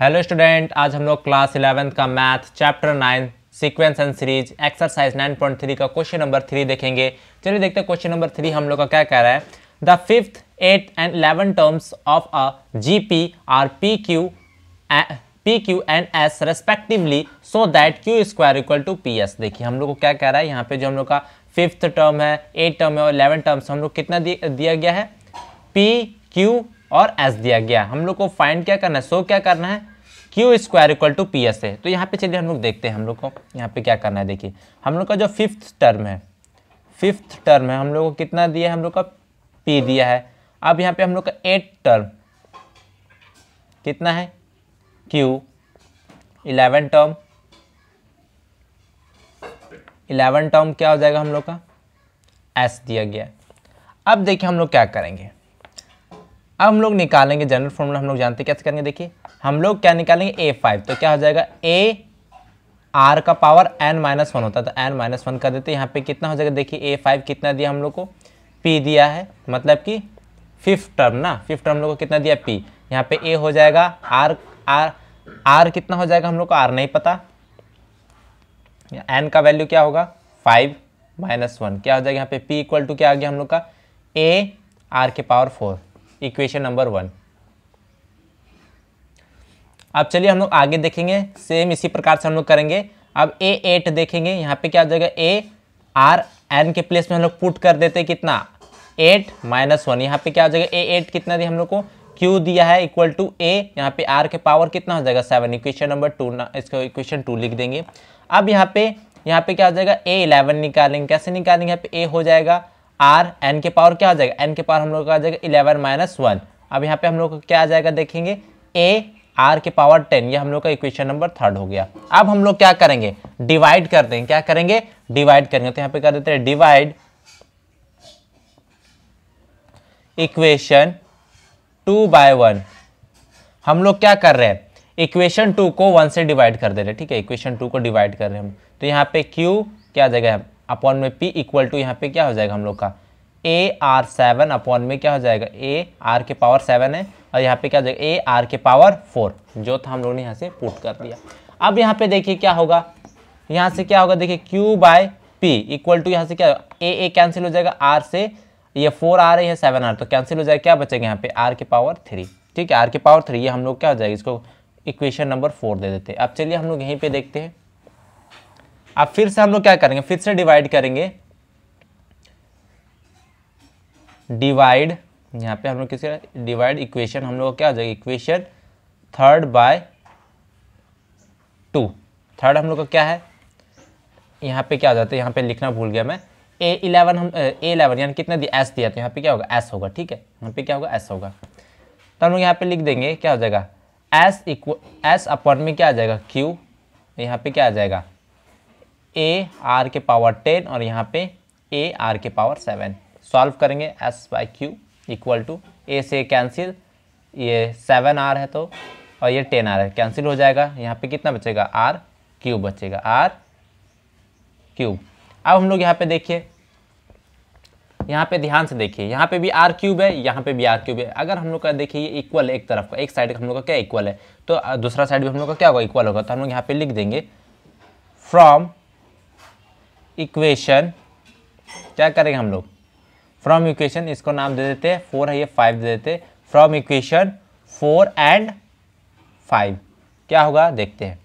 hello student आज हम लोग क्लास इलेवेंथ का math chapter nine sequence and series exercise nine point three का क्वेश्चन नंबर थ्री देखेंगे चलिए देखते हैं क्वेश्चन नंबर थ्री हम लोग का क्या कह रहा है the fifth eight and eleven terms of a G P are p q p q and s respectively so that q square equal to p s देखिए हम लोग को क्या कह रहा है यहाँ पे जो हम लोग का फिफ्थ टर्म है एट टर्म है और इलेवन टर्म्स हम लोग कितना दिया गया है पी क्यू और एस दिया गया हम लोग को फाइंड क्या करना है सो क्या करना है q square equal to p s है तो यहाँ पे चलिए हम लोग देखते हैं हम लोग को यहाँ पे क्या करना है देखिए हम लोग का जो फिफ्थ टर्म है फिफ्थ टर्म है हम लोग को कितना दिया है हम लोग का पी दिया है अब यहाँ पे हम लोग का एट टर्म कितना है q eleven term eleven term क्या हो जाएगा हम लोग का एस दिया गया अब देखिए हम लोग क्या करेंगे अब हम लोग निकालेंगे जनरल फॉर्मूला हम लोग जानते कैसे करेंगे देखिए हम लोग क्या निकालेंगे ए फाइव तो क्या हो जाएगा ए आर का पावर एन माइनस वन होता है तो एन माइनस वन कर देते हैं यहाँ पे कितना हो जाएगा देखिए ए फाइव कितना दिया हम लोग को पी दिया है मतलब कि फिफ्थ टर्म ना फिफ्थ टर्म लोग को कितना दिया पी यहाँ पे ए हो जाएगा आर आर आर कितना हो जाएगा हम लोग को आर नहीं पता एन का वैल्यू क्या होगा फाइव माइनस वन क्या हो जाएगा यहाँ पे पी इक्वल टू क्या आ गया हम लोग का ए आर के power four equation number one अब चलिए हम लोग आगे देखेंगे सेम इसी प्रकार से हम लोग करेंगे अब ए एट देखेंगे यहाँ पे क्या हो जाएगा ए आर एन के प्लेस में हम लोग पुट कर देते कितना एट माइनस वन यहाँ पे क्या हो जाएगा ए एट कितना दिया हम लोग को क्यू दिया है इक्वल टू ए यहाँ पे आर के पावर कितना हो जाएगा सेवन इक्वेशन नंबर टू ना इसको इक्वेशन टू लिख देंगे अब यहाँ पे यहाँ पे क्या हो जाएगा ए इलेवन निकालेंगे कैसे निकालेंगे यहाँ पे ए हो जाएगा आर एन के पावर क्या हो जाएगा एन के पावर हम लोग का आ जाएगा इलेवन माइनस वन अब यहाँ पे हम लोग का क्या आ जाएगा देखेंगे ए आर के पावर टेन ये हम लोग का इक्वेशन नंबर थर्ड हो गया अब हम लोग क्या करेंगे डिवाइड कर देंगे क्या करेंगे डिवाइड करेंगे तो यहाँ पे कर देते हैं divide equation two by one हम लोग क्या कर रहे हैं इक्वेशन टू को वन से डिवाइड कर दे रहे हैं ठीक है इक्वेशन टू को डिवाइड कर रहे हैं हम तो यहाँ पे क्यू क्या आ जाएगा अपॉन में पी इक्वल टू यहाँ पे क्या हो जाएगा हम लोग का ए आर सेवन अपॉन में क्या हो जाएगा ए आर के पावर सेवन है और यहाँ पे क्या हो जाएगा ए आर के पावर फोर जो था हम लोगों ने यहाँ से पुट कर दिया अब यहाँ पे देखिए क्या होगा यहाँ से क्या होगा देखिए q by p equal to यहाँ से क्या ए ए कैंसिल हो जाएगा आर से ये फोर आर है सेवन आर तो कैंसिल हो जाएगा क्या बचेगा यहाँ पे आर के पावर थ्री ठीक है आर के पावर थ्री ये हम लोग क्या हो जाएगा इसको इक्वेशन नंबर फोर दे देते हैं अब चलिए हम लोग यहीं पे देखते हैं अब फिर से हम लोग क्या करेंगे फिर से डिवाइड करेंगे डिवाइड यहाँ पे हम लोग किसके डिवाइड इक्वेशन हम लोग का क्या हो जाएगा equation third by two third हम लोग का क्या है यहाँ पे क्या हो जाता है यहाँ पे लिखना भूल गया मैं ए इलेवन हम ए इलेवन यानी कितना दिया एस दिया तो यहाँ पे क्या होगा एस होगा ठीक है यहाँ पे क्या होगा एस होगा तो हम लोग यहाँ पे लिख देंगे क्या हो जाएगा एस इक्व एस अपन में क्या आ जाएगा क्यू यहाँ पे क्या आ जाएगा ए आर के पावर टेन और यहाँ पे ए आर के पावर सेवन सॉल्व करेंगे s by q equal to a से कैंसिल ये सेवन आर है तो और ये टेन आर है कैंसिल हो जाएगा यहाँ पे कितना बचेगा आर क्यूब बचेगा आर क्यूब अब हम लोग यहाँ पे देखिए यहाँ पे ध्यान से देखिए यहाँ पे भी आर क्यूब है यहाँ पे भी आर क्यूब है अगर हम लोग का देखिए ये इक्वल एक तरफ का एक साइड का हम लोग का क्या इक्वल है तो दूसरा साइड भी हम लोग का क्या होगा इक्वल होगा तो हम लोग यहाँ पे लिख देंगे फ्रॉम इक्वेशन क्या करेंगे हम लोग फ्रॉम इक्वेशन इसको नाम दे देते हैं फोर है ये फाइव दे देते from equation four and five क्या होगा देखते हैं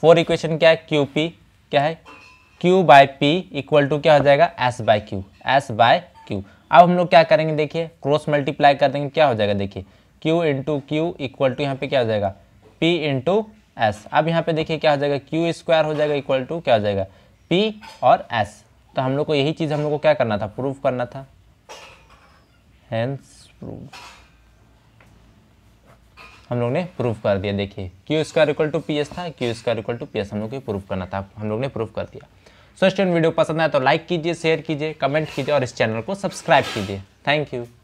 फोर इक्वेशन क्या है क्यू पी क्या है q by p equal to क्या हो जाएगा s by q s by q अब हम लोग क्या करेंगे देखिए क्रॉस मल्टीप्लाई कर देंगे क्या हो जाएगा देखिए q into q equal to यहाँ पे क्या हो जाएगा पी इंटू एस अब यहाँ पे देखिए क्या हो जाएगा क्यू स्क्वायर हो जाएगा इक्वल टू क्या हो जाएगा पी और एस तो हम लोग को यही चीज़ हम लोग को क्या करना था प्रूफ करना था हैंस प्रूफ हम लोग ने प्रूफ कर दिया देखिए q square equal to p s था q square equal to p s हम लोग को प्रूफ करना था हम लोग ने प्रूफ कर दिया सो स्टूडेंट वीडियो पसंद आया तो लाइक कीजिए शेयर कीजिए कमेंट कीजिए और इस चैनल को सब्सक्राइब कीजिए थैंक यू